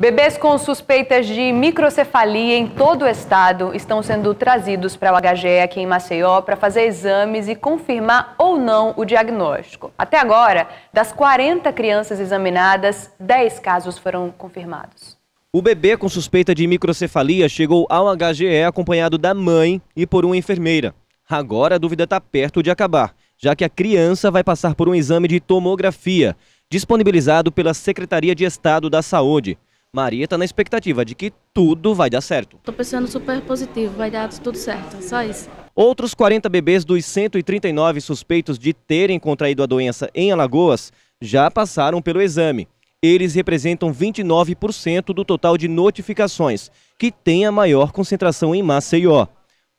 Bebês com suspeitas de microcefalia em todo o estado estão sendo trazidos para o HGE aqui em Maceió para fazer exames e confirmar ou não o diagnóstico. Até agora, das 40 crianças examinadas, 10 casos foram confirmados. O bebê com suspeita de microcefalia chegou ao HGE acompanhado da mãe e por uma enfermeira. Agora a dúvida está perto de acabar, já que a criança vai passar por um exame de tomografia, disponibilizado pela Secretaria de Estado da Saúde. Maria está na expectativa de que tudo vai dar certo. Estou pensando super positivo, vai dar tudo certo, só isso. Outros 40 bebês dos 139 suspeitos de terem contraído a doença em Alagoas já passaram pelo exame. Eles representam 29% do total de notificações, que tem a maior concentração em Maceió.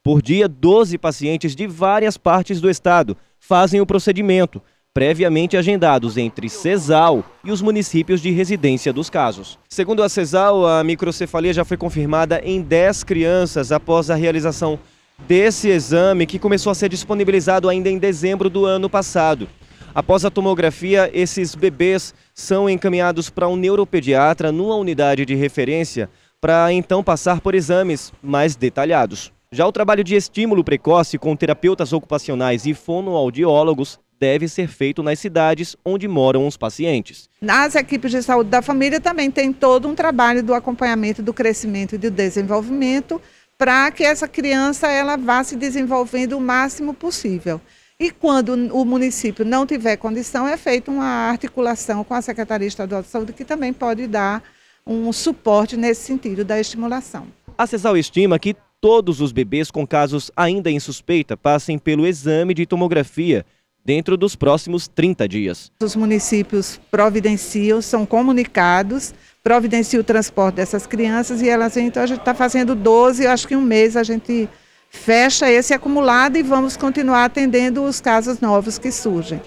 Por dia, 12 pacientes de várias partes do estado fazem o procedimento previamente agendados entre CESAL e os municípios de residência dos casos. Segundo a CESAL, a microcefalia já foi confirmada em 10 crianças após a realização desse exame, que começou a ser disponibilizado ainda em dezembro do ano passado. Após a tomografia, esses bebês são encaminhados para um neuropediatra numa unidade de referência para então passar por exames mais detalhados. Já o trabalho de estímulo precoce com terapeutas ocupacionais e fonoaudiólogos deve ser feito nas cidades onde moram os pacientes. Nas equipes de saúde da família também tem todo um trabalho do acompanhamento do crescimento e do desenvolvimento para que essa criança ela vá se desenvolvendo o máximo possível. E quando o município não tiver condição, é feita uma articulação com a Secretaria Estadual de Saúde, que também pode dar um suporte nesse sentido da estimulação. A CESAL estima que todos os bebês com casos ainda em suspeita passem pelo exame de tomografia, dentro dos próximos 30 dias. Os municípios providenciam, são comunicados, providenciam o transporte dessas crianças e elas, então a gente está fazendo 12, acho que um mês a gente fecha esse acumulado e vamos continuar atendendo os casos novos que surgem.